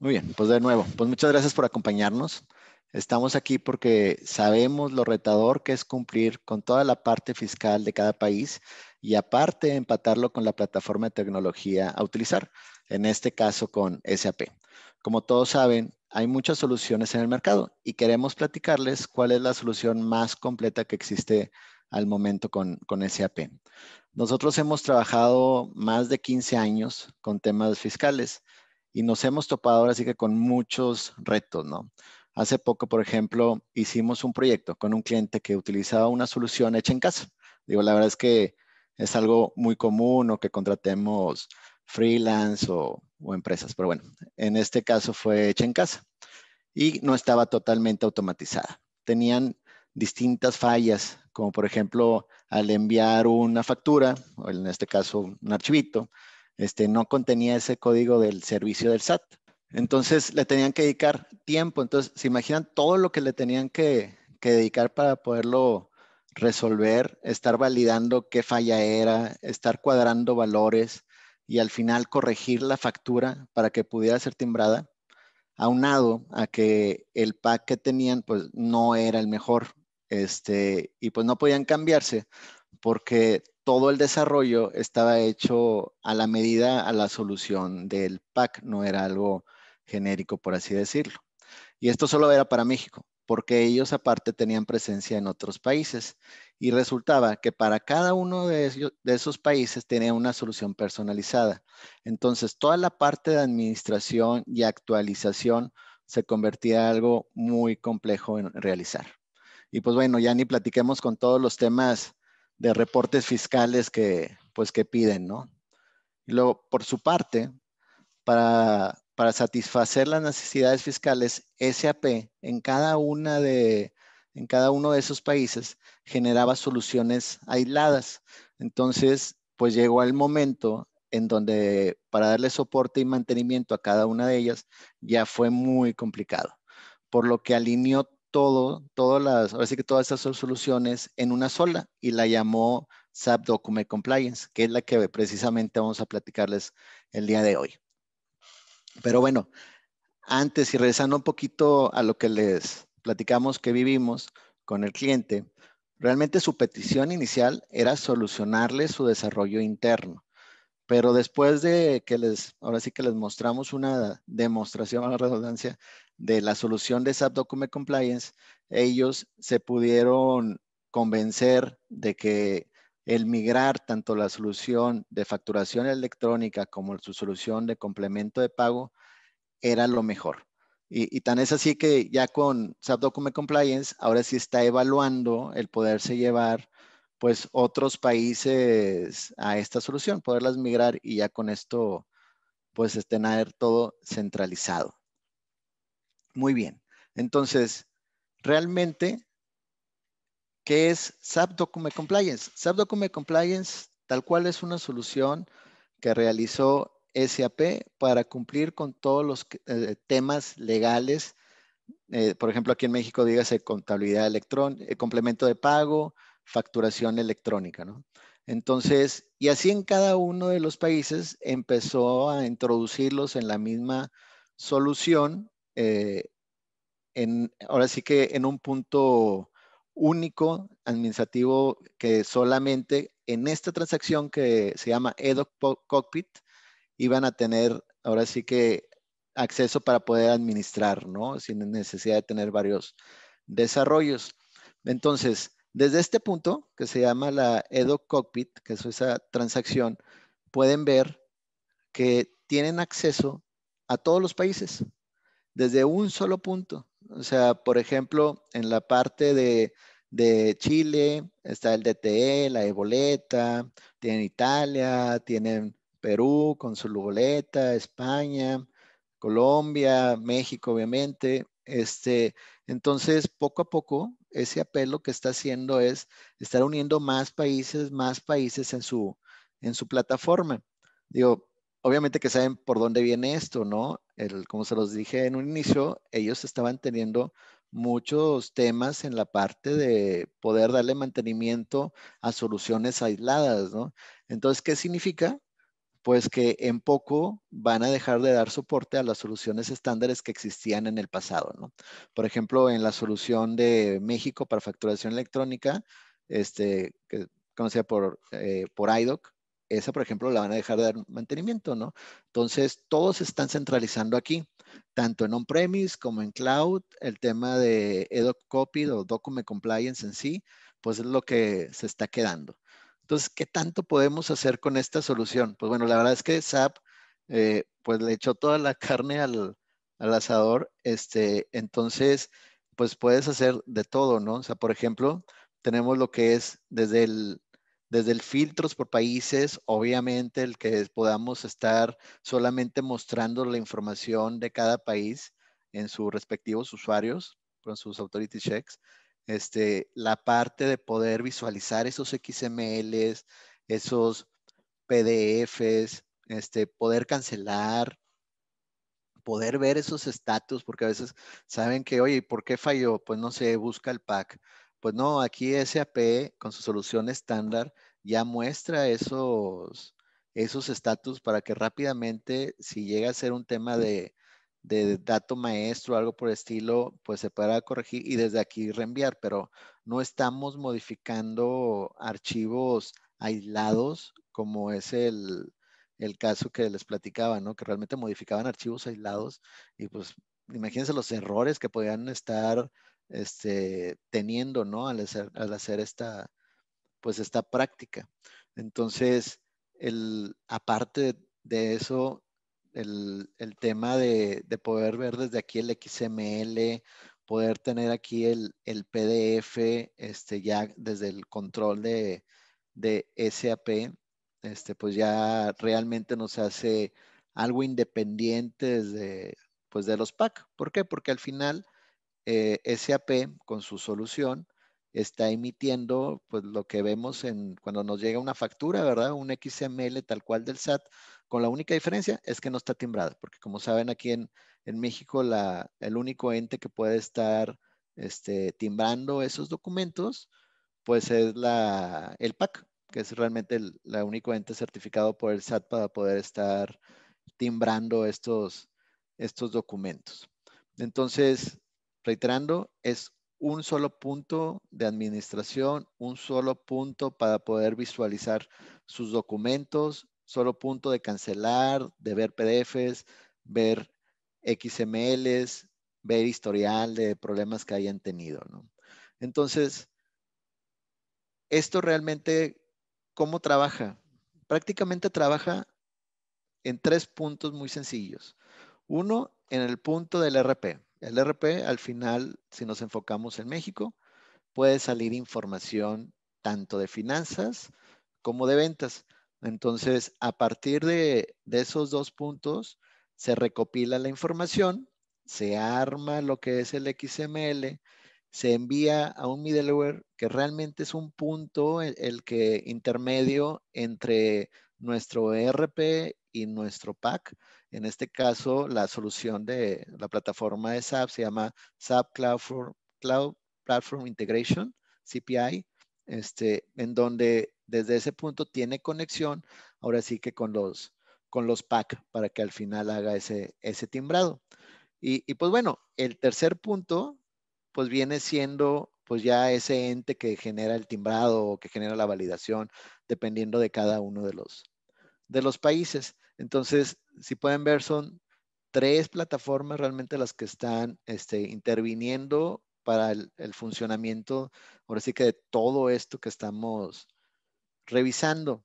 Muy bien, pues de nuevo, pues muchas gracias por acompañarnos. Estamos aquí porque sabemos lo retador que es cumplir con toda la parte fiscal de cada país y aparte empatarlo con la plataforma de tecnología a utilizar, en este caso con SAP. Como todos saben, hay muchas soluciones en el mercado y queremos platicarles cuál es la solución más completa que existe al momento con, con SAP. Nosotros hemos trabajado más de 15 años con temas fiscales y nos hemos topado ahora sí que con muchos retos, ¿no? Hace poco, por ejemplo, hicimos un proyecto con un cliente que utilizaba una solución hecha en casa. Digo, la verdad es que es algo muy común o que contratemos freelance o, o empresas, pero bueno, en este caso fue hecha en casa y no estaba totalmente automatizada. Tenían distintas fallas, como por ejemplo al enviar una factura, o en este caso un archivito, este, no contenía ese código del servicio del SAT. Entonces le tenían que dedicar tiempo. Entonces, se imaginan todo lo que le tenían que, dedicar para poderlo resolver, estar validando qué falla era, estar cuadrando valores y al final corregir la factura para que pudiera ser timbrada, aunado a que el pack que tenían pues no era el mejor este, y pues no podían cambiarse porque todo el desarrollo estaba hecho a la medida, a la solución del PAC, no era algo genérico, por así decirlo. Y esto solo era para México, porque ellos aparte tenían presencia en otros países y resultaba que para cada uno de, esos países tenía una solución personalizada. Entonces, toda la parte de administración y actualización se convertía en algo muy complejo en realizar. Y pues bueno, ya ni platiquemos con todos los temas de reportes fiscales que, pues, que piden, ¿no? Y luego, por su parte, para, para satisfacer las necesidades fiscales, SAP en cada, una de, en cada uno de esos países generaba soluciones aisladas. Entonces, pues llegó el momento en donde para darle soporte y mantenimiento a cada una de ellas ya fue muy complicado, por lo que alineó todo, todas las, ahora sí que todas esas soluciones en una sola y la llamó SAP Document Compliance, que es la que precisamente vamos a platicarles el día de hoy. Pero bueno, antes y regresando un poquito a lo que les platicamos que vivimos con el cliente, realmente su petición inicial era solucionarle su desarrollo interno. Pero después de que les, ahora sí que les mostramos una demostración a la redundancia de la solución de SAP Document Compliance, ellos se pudieron convencer de que el migrar tanto la solución de facturación electrónica como su solución de complemento de pago era lo mejor. Y, tan es así que ya con SAP Document Compliance, ahora sí está evaluando el poderse llevar pues otros países a esta solución, poderlas migrar y ya con esto pues ver todo centralizado. Muy bien. Entonces, realmente, ¿qué es SAP Document Compliance? SAP Document Compliance tal cual es una solución que realizó SAP para cumplir con todos los eh, temas legales. Eh, por ejemplo, aquí en México, dígase contabilidad electrónica, eh, complemento de pago, facturación electrónica, ¿no? Entonces, y así en cada uno de los países empezó a introducirlos en la misma solución eh, ahora sí que en un punto único administrativo que solamente en esta transacción que se llama EDOC Cockpit iban a tener ahora sí que acceso para poder administrar, ¿no? Sin necesidad de tener varios desarrollos. Entonces, desde este punto, que se llama la EDOC Cockpit, que es esa transacción, pueden ver que tienen acceso a todos los países desde un solo punto. O sea, por ejemplo, en la parte de, Chile está el DTE, la Eboleta, boleta tienen Italia, tienen Perú con su boleta, España, Colombia, México, obviamente. Este, entonces, poco a poco, ese apelo que está haciendo es estar uniendo más países, más países en su, en su plataforma. Digo, obviamente que saben por dónde viene esto, ¿no? como se los dije en un inicio, ellos estaban teniendo muchos temas en la parte de poder darle mantenimiento a soluciones aisladas, ¿no? Entonces, ¿qué significa? Pues que en poco van a dejar de dar soporte a las soluciones estándares que existían en el pasado, ¿no? Por ejemplo, en la solución de México para facturación electrónica, este, que conocida por, eh, por IDOC, esa, por ejemplo, la van a dejar de dar mantenimiento, ¿no? Entonces, todos se están centralizando aquí, tanto en on-premise como en cloud. El tema de EDOC Copy o Document Compliance en sí, pues es lo que se está quedando. Entonces, ¿qué tanto podemos hacer con esta solución? Pues bueno, la verdad es que SAP, eh, pues le echó toda la carne al, al asador. Este, entonces, pues puedes hacer de todo, ¿no? O sea, por ejemplo, tenemos lo que es desde el desde el filtros por países, obviamente el que podamos estar solamente mostrando la información de cada país en sus respectivos usuarios, con sus authority checks, este, la parte de poder visualizar esos XMLs, esos PDFs, este, poder cancelar, poder ver esos estatus, porque a veces saben que, oye, ¿por qué falló? Pues no sé, busca el pack. Pues no, aquí SAP con su solución estándar ya muestra esos esos estatus para que rápidamente, si llega a ser un tema de, dato maestro o algo por estilo, pues se pueda corregir y desde aquí reenviar, pero no estamos modificando archivos aislados como es el, el caso que les platicaba, ¿no? Que realmente modificaban archivos aislados y pues imagínense los errores que podían estar este, teniendo, ¿no? Al hacer, esta, pues esta práctica. Entonces, el, aparte de eso, el, tema de, poder ver desde aquí el XML, poder tener aquí el, PDF, este, ya desde el control de, SAP, este, pues ya realmente nos hace algo independiente desde, pues de los PAC. ¿Por qué? Porque al final eh, SAP con su solución está emitiendo pues lo que vemos en cuando nos llega una factura, ¿verdad? Un XML tal cual del SAT, con la única diferencia es que no está timbrada, porque como saben aquí en, en México la, el único ente que puede estar este, timbrando esos documentos pues es la, el PAC, que es realmente el único ente certificado por el SAT para poder estar timbrando estos, estos documentos. Entonces, Reiterando, es un solo punto de administración, un solo punto para poder visualizar sus documentos, solo punto de cancelar, de ver PDFs, ver XMLs, ver historial de problemas que hayan tenido. Entonces, esto realmente, ¿cómo trabaja? Prácticamente trabaja en tres puntos muy sencillos. Uno, en el punto del RP. El RP, al final, si nos enfocamos en México, puede salir información tanto de finanzas como de ventas. Entonces, a partir de, esos dos puntos, se recopila la información, se arma lo que es el XML, se envía a un middleware que realmente es un punto e, el que intermedio entre nuestro ERP y nuestro pack. En este caso, la solución de la plataforma de SAP se llama SAP Cloud, for, Cloud Platform Integration, CPI, este, en donde desde ese punto tiene conexión, ahora sí que con los, con los pack para que al final haga ese, ese timbrado. Y, y pues bueno, el tercer punto, pues viene siendo pues ya ese ente que genera el timbrado o que genera la validación, dependiendo de cada uno de los, de los países. Entonces, si pueden ver, son tres plataformas realmente las que están este, interviniendo para el, funcionamiento, ahora sí que de todo esto que estamos revisando.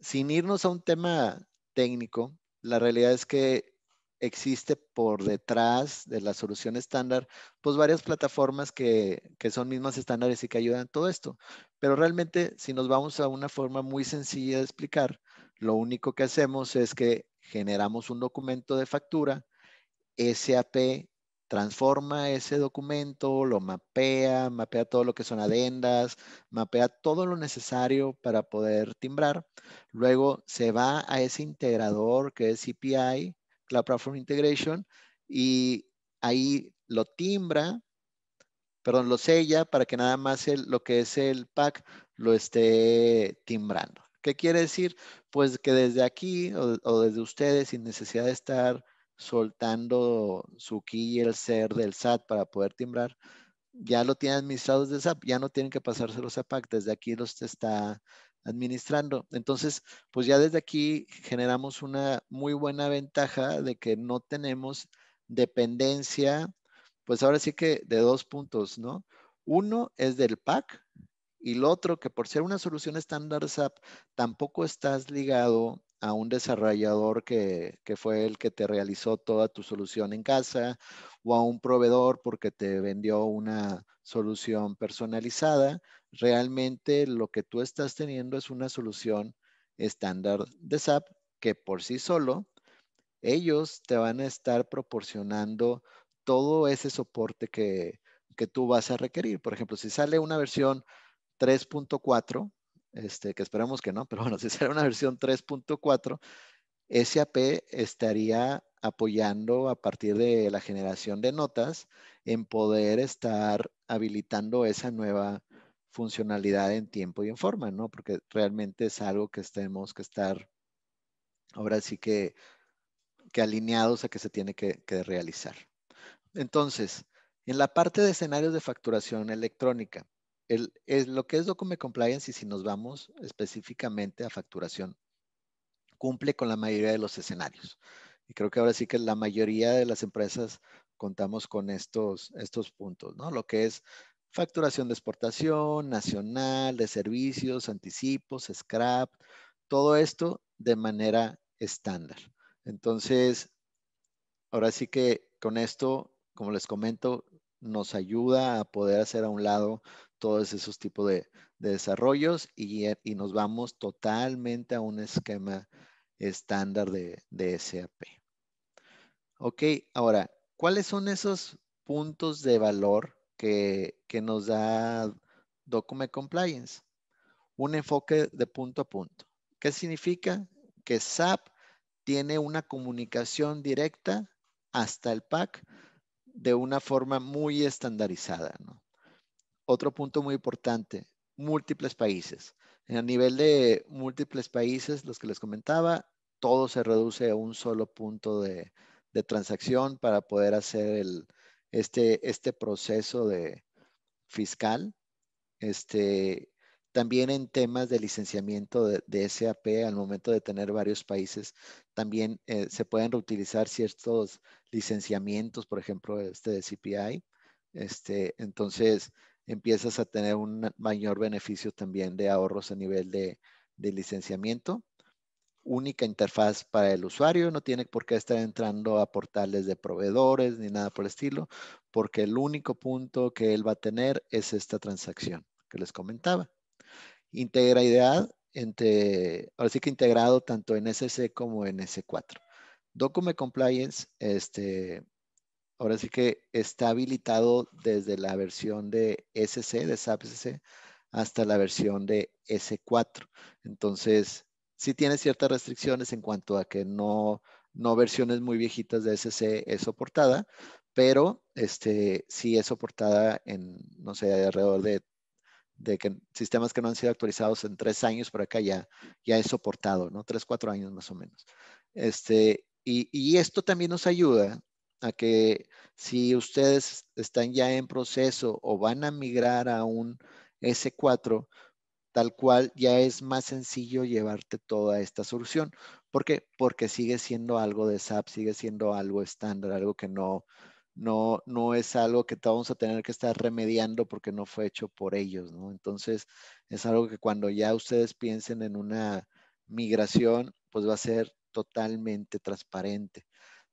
Sin irnos a un tema técnico, la realidad es que existe por detrás de la solución estándar, pues varias plataformas que, que son mismas estándares y que ayudan todo esto. Pero realmente, si nos vamos a una forma muy sencilla de explicar, lo único que hacemos es que generamos un documento de factura, SAP transforma ese documento, lo mapea, mapea todo lo que son adendas, mapea todo lo necesario para poder timbrar. Luego se va a ese integrador que es CPI, Cloud Platform Integration, y ahí lo timbra, perdón, lo sella para que nada más lo que es el pack lo esté timbrando. ¿Qué quiere decir? Pues que desde aquí o, desde ustedes, sin necesidad de estar soltando su key y el ser del SAT para poder timbrar, ya lo tienen administrados de SAP, ya no tienen que pasárselos a PAC, desde aquí los está administrando. Entonces, pues ya desde aquí generamos una muy buena ventaja de que no tenemos dependencia, pues ahora sí que de dos puntos, ¿no? Uno es del PAC y lo otro, que por ser una solución estándar SAP, tampoco estás ligado a un desarrollador que, fue el que te realizó toda tu solución en casa o a un proveedor porque te vendió una solución personalizada. Realmente lo que tú estás teniendo es una solución estándar de SAP que por sí solo ellos te van a estar proporcionando todo ese soporte que, que tú vas a requerir. Por ejemplo, si sale una versión 3.4, este, que esperamos que no, pero bueno, si será una versión 3.4, SAP estaría apoyando a partir de la generación de notas en poder estar habilitando esa nueva funcionalidad en tiempo y en forma, ¿no? Porque realmente es algo que tenemos que estar ahora sí que, que alineados a que se tiene que realizar. Entonces, en la parte de escenarios de facturación electrónica, lo que es Document Compliance, y si nos vamos específicamente a facturación, cumple con la mayoría de los escenarios. Y creo que ahora sí que la mayoría de las empresas contamos con estos, estos puntos, ¿no? Lo que es facturación de exportación, nacional, de servicios, anticipos, scrap, todo esto de manera estándar. Entonces, ahora sí que con esto, como les comento, nos ayuda a poder hacer a un lado todos esos tipos de, desarrollos eh, y, nos vamos totalmente a un esquema estándar de, SAP. Ok, ahora, ¿cuáles son esos puntos de valor que, que nos da Document Compliance? Un enfoque de punto a punto. ¿Qué significa? Que SAP tiene una comunicación directa hasta el PAC de una forma muy estandarizada. Otro punto muy importante, múltiples países. A nivel de múltiples países, los que les comentaba, todo se reduce a un solo punto de, transacción para poder hacer este, este proceso de fiscal. Este, también en temas de licenciamiento de, SAP, al momento de tener varios países, también eh, se pueden reutilizar ciertos licenciamientos, por ejemplo, este de CPI. Este, entonces, empiezas a tener un mayor beneficio también de ahorros a nivel de, de licenciamiento. Única interfaz para el usuario, no tiene por qué estar entrando a portales de proveedores ni nada por el estilo, porque el único punto que él va a tener es esta transacción que les comentaba. Integralidad entre, ahora sí que integrado tanto en SC como en S4. Document Compliance, este, ahora sí que está habilitado desde la versión de SC, de SAP SC, hasta la versión de S4. Entonces, sí tiene ciertas restricciones en cuanto a que no, no versiones muy viejitas de SC es soportada, pero este, sí es soportada en, no sé, alrededor de de que sistemas que no han sido actualizados en tres años por acá ya, ya es soportado, ¿no? Tres, cuatro años más o menos. Este, y, y esto también nos ayuda a que si ustedes están ya en proceso o van a migrar a un S4, tal cual ya es más sencillo llevarte toda esta solución. ¿Por qué? Porque sigue siendo algo de SAP, sigue siendo algo estándar, algo que no, no, no es algo que vamos a tener que estar remediando porque no fue hecho por ellos, ¿no? Entonces, es algo que cuando ya ustedes piensen en una migración, pues va a ser totalmente transparente.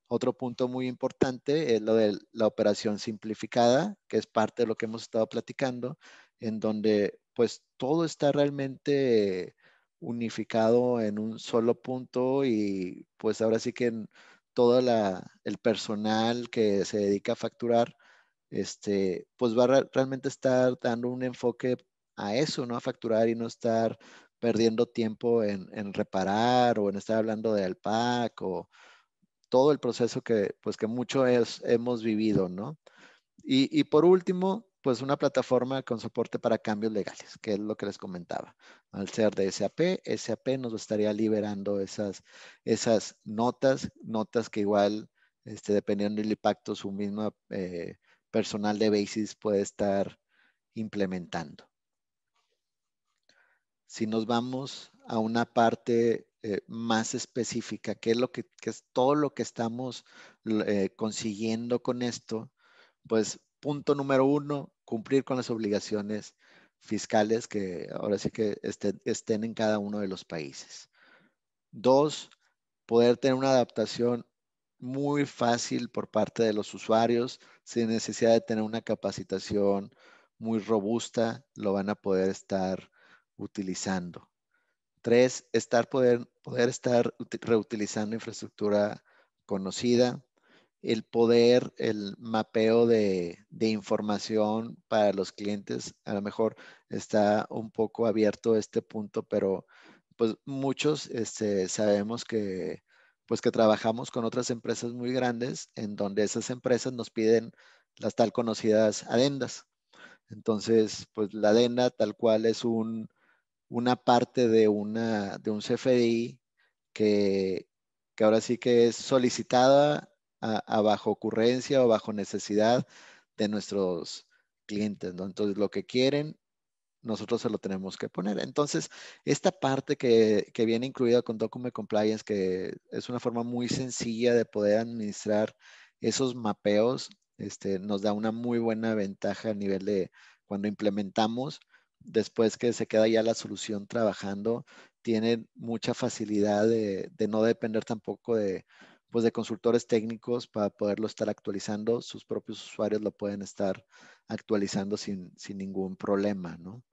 Otro punto muy importante es lo de la operación simplificada, que es parte de lo que hemos estado platicando, en donde pues todo está realmente unificado en un solo punto y pues ahora sí que... En, todo el personal que se dedica a facturar, este, pues va a estar dando un enfoque a eso, ¿no? A facturar y no estar perdiendo tiempo en, reparar o en estar hablando de alpac o todo el proceso que, pues que mucho hemos vivido, ¿no? y por último, pues una plataforma con soporte para cambios legales, que es lo que les comentaba. Al ser de SAP, SAP nos estaría liberando esas, esas notas, notas que igual, este, dependiendo del impacto, su misma eh, personal de Basis puede estar implementando. Si nos vamos a una parte eh, más específica, que es, lo que, es todo lo que estamos eh, consiguiendo con esto, pues punto número uno, cumplir con las obligaciones fiscales que ahora sí que estén, en cada uno de los países. Dos, poder tener una adaptación muy fácil por parte de los usuarios, sin necesidad de tener una capacitación muy robusta, lo van a poder estar utilizando. Tres, estar poder, poder estar reutilizando infraestructura conocida el poder, el mapeo de, de, información para los clientes. A lo mejor está un poco abierto este punto, pero pues muchos este, sabemos que pues que trabajamos con otras empresas muy grandes en donde esas empresas nos piden las tal conocidas adendas. Entonces, pues la adenda tal cual es un, una parte de, una, de un CFDI que, que ahora sí que es solicitada a, bajo ocurrencia o bajo necesidad de nuestros clientes, Entonces, lo que quieren, nosotros se lo tenemos que poner. Entonces, esta parte que, viene incluida con Document Compliance, que es una forma muy sencilla de poder administrar esos mapeos, este, nos da una muy buena ventaja a nivel de cuando implementamos, después que se queda ya la solución trabajando, tiene mucha facilidad de no depender tampoco de, pues de consultores técnicos para poderlo estar actualizando. Sus propios usuarios lo pueden estar actualizando sin, sin ningún problema, ¿no?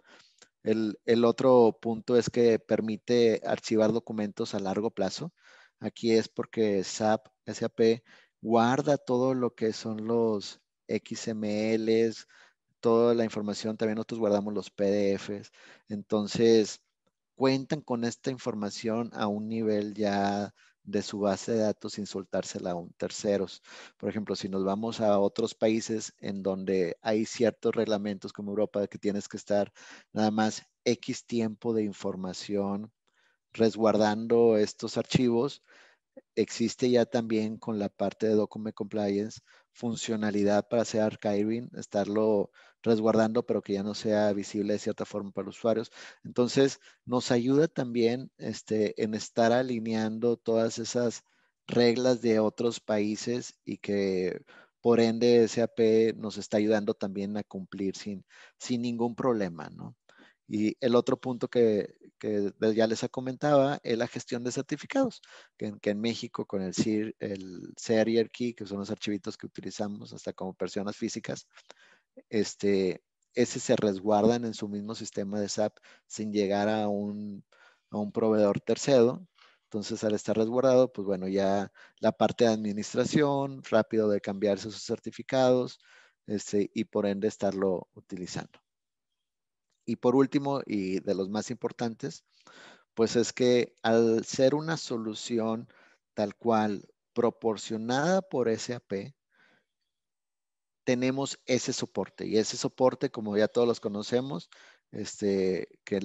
El, el, otro punto es que permite archivar documentos a largo plazo. Aquí es porque SAP, SAP guarda todo lo que son los XMLs, toda la información, también nosotros guardamos los PDFs. Entonces, cuentan con esta información a un nivel ya de su base de datos sin soltársela a un terceros. Por ejemplo, si nos vamos a otros países en donde hay ciertos reglamentos como Europa que tienes que estar nada más X tiempo de información resguardando estos archivos, existe ya también con la parte de Document Compliance funcionalidad para hacer archiving, estarlo resguardando, pero que ya no sea visible de cierta forma para los usuarios. Entonces, nos ayuda también este, en estar alineando todas esas reglas de otros países y que por ende SAP nos está ayudando también a cumplir sin, sin ningún problema, ¿no? Y el otro punto que, que ya les comentaba es la gestión de certificados, que, en México con el, CIR, el CRIR Key, que son los archivitos que utilizamos hasta como personas físicas, este, ese se resguardan en su mismo sistema de SAP sin llegar a un, proveedor tercero. Entonces, al estar resguardado, pues bueno, ya la parte de administración, rápido de cambiarse sus certificados este, y por ende estarlo utilizando. Y por último, y de los más importantes, pues es que al ser una solución tal cual proporcionada por SAP, tenemos ese soporte y ese soporte, como ya todos los conocemos, este, que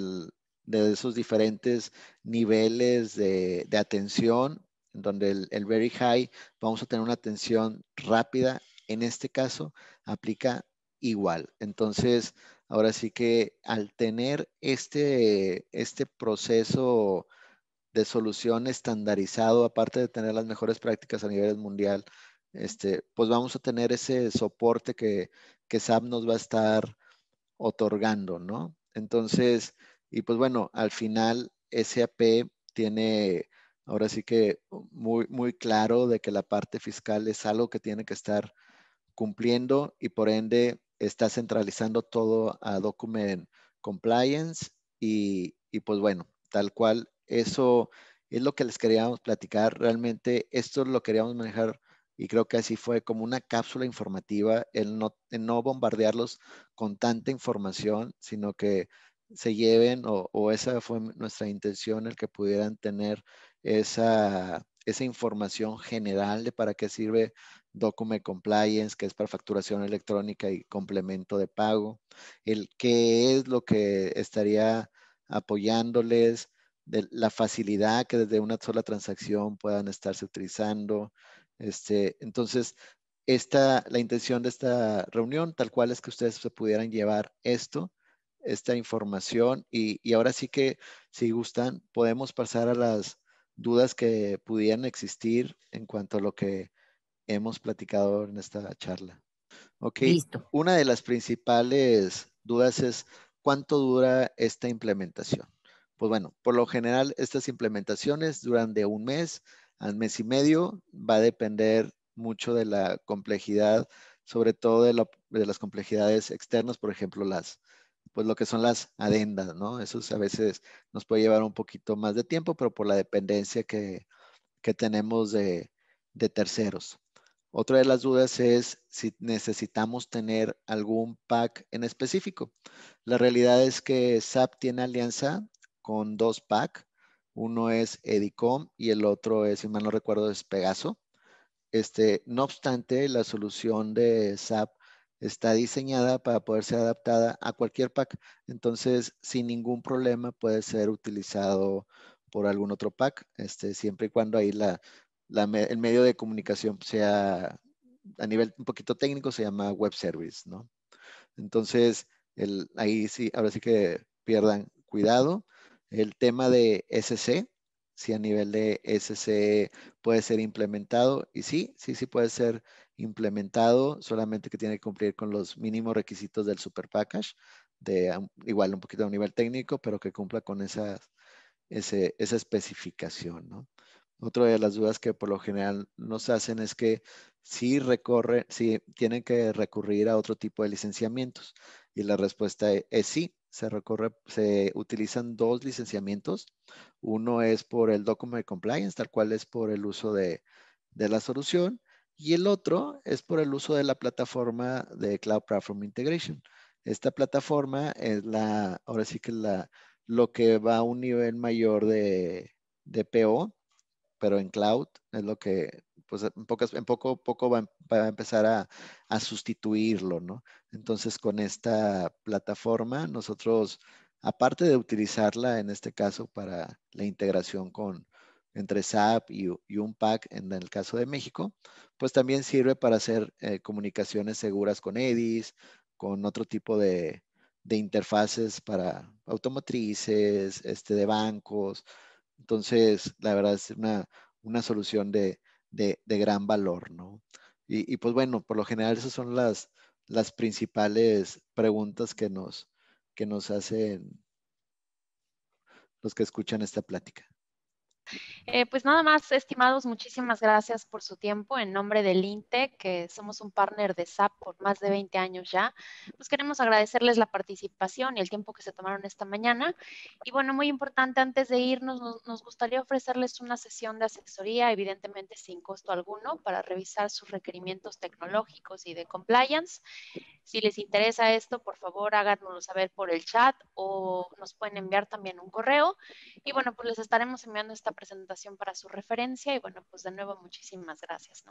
de esos diferentes niveles de, atención, donde el, el, very high vamos a tener una atención rápida, en este caso aplica igual. Entonces, ahora sí que al tener este, este proceso de solución estandarizado, aparte de tener las mejores prácticas a nivel mundial, este, pues vamos a tener ese soporte que, SAP nos va a estar otorgando, ¿no? Entonces, y pues bueno, al final SAP tiene ahora sí que muy, muy claro de que la parte fiscal es algo que tiene que estar cumpliendo y por ende está centralizando todo a Document Compliance y, y pues bueno, tal cual, eso es lo que les queríamos platicar. Realmente esto lo queríamos manejar y creo que así fue como una cápsula informativa el no, no bombardearlos con tanta información, sino que se lleven o, esa fue nuestra intención, el que pudieran tener esa, esa información general de para qué sirve Document Compliance, que es para facturación electrónica y complemento de pago, el qué es lo que estaría apoyándoles, de la facilidad que desde una sola transacción puedan estarse utilizando, este, entonces, esta, la intención de esta reunión, tal cual es que ustedes se pudieran llevar esto, esta información, y, y ahora sí que, si gustan, podemos pasar a las dudas que pudieran existir en cuanto a lo que hemos platicado en esta charla. Ok, Listo. una de las principales dudas es cuánto dura esta implementación. Pues bueno, por lo general estas implementaciones duran de un mes al mes y medio. Va a depender mucho de la complejidad, sobre todo de, las complejidades externas, por ejemplo, las, pues lo que son las adendas, ¿no? Eso a veces nos puede llevar un poquito más de tiempo, pero por la dependencia que, tenemos de, de terceros. Otra de las dudas es si necesitamos tener algún pack en específico. La realidad es que SAP tiene alianza con dos pack uno es Edicom y el otro es, si mal no recuerdo, es Pegaso. Este, no obstante, la solución de SAP está diseñada para poder ser adaptada a cualquier pack. Entonces, sin ningún problema puede ser utilizado por algún otro pack, este, siempre y cuando ahí la, el medio de comunicación sea a nivel un poquito técnico, se llama web service, ¿no? Entonces, el, ahí sí, ahora sí que pierdan cuidado el tema de SC, si a nivel de SC puede ser implementado. Y sí, sí, sí puede ser implementado, solamente que tiene que cumplir con los mínimos requisitos del Super Package, de igual un poquito a nivel técnico, pero que cumpla con esa, esa especificación. Otra de las dudas que por lo general nos hacen es que si recorre, si tienen que recurrir a otro tipo de licenciamientos. Y la respuesta es sí, se, recorre, se utilizan dos licenciamientos. Uno es por el Document Compliance, tal cual es por el uso de, la solución, y el otro es por el uso de la plataforma de Cloud Platform Integration. Esta plataforma es la, ahora sí que es la, lo que va a un nivel mayor de, de PO, pero en cloud es lo que pues en, poco, poco va, a empezar a, sustituirlo, ¿no? Entonces, con esta plataforma, nosotros, aparte de utilizarla en este caso para la integración con entre SAP y, y Unpack en el caso de México, pues también sirve para hacer eh, comunicaciones seguras con EDIs, con otro tipo de, de interfaces para automotrices, este, de bancos. Entonces, la verdad es una, una solución de, de, gran valor, ¿no? Y, y, pues bueno, por lo general esas son las, las principales preguntas que nos, que nos hacen los que escuchan esta plática. Eh, pues nada más, estimados, muchísimas gracias por su tiempo. En nombre del INTE, que somos un partner de SAP por más de 20 años ya, pues queremos agradecerles la participación y el tiempo que se tomaron esta mañana. Y bueno, muy importante, antes de irnos, nos, gustaría ofrecerles una sesión de asesoría, evidentemente sin costo alguno, para revisar sus requerimientos tecnológicos y de compliance. Si les interesa esto, por favor, háganoslo saber por el chat o nos pueden enviar también un correo. Y bueno, pues les estaremos enviando esta presentación para su referencia y bueno, pues de nuevo muchísimas gracias.